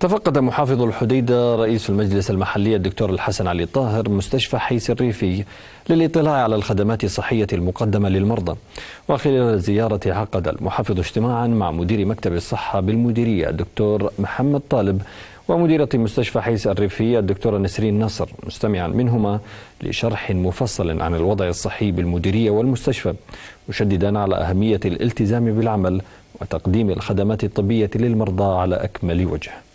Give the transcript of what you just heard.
تفقد محافظ الحديدة رئيس المجلس المحلي الدكتور الحسن علي طاهر مستشفى حيس الريفي للاطلاع على الخدمات الصحية المقدمة للمرضى وخلال الزيارة عقد المحافظ اجتماعا مع مدير مكتب الصحة بالمديرية الدكتور محمد طالب ومديرة مستشفى حيس الريفي الدكتورة نسرين نصر مستمعا منهما لشرح مفصل عن الوضع الصحي بالمديرية والمستشفى مشددا على أهمية الالتزام بالعمل وتقديم الخدمات الطبية للمرضى على أكمل وجه